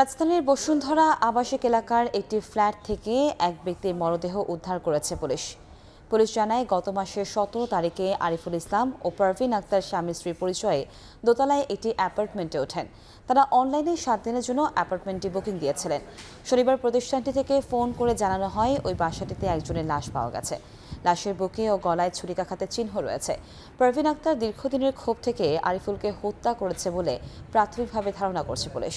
রাজধানীর বসুন্ধরা আবাসিক এলাকার একটি ফ্ল্যাট থেকে এক ব্যক্তির মরদেহ উদ্ধার করেছে পুলিশ পুলিশ জানায় গত মাসের সতেরো তারিখে আরিফুল ইসলাম ও পারভিন আক্তার স্বামী স্ত্রীর পরিচয়ে দোতলায় একটি অ্যাপার্টমেন্টে ওঠেন তারা অনলাইনে সাত দিনের জন্য অ্যাপার্টমেন্টটি বুকিং দিয়েছিলেন শনিবার প্রতিষ্ঠানটি থেকে ফোন করে জানানো হয় ওই বাসাটিতে একজনের লাশ পাওয়া গেছে লাশের বুকে ও গলায় ছুরিকাখাতে চিহ্ন রয়েছে পারভিন আক্তার দীর্ঘদিনের ক্ষোভ থেকে আরিফুলকে হত্যা করেছে বলে প্রাথমিকভাবে ধারণা করছে পুলিশ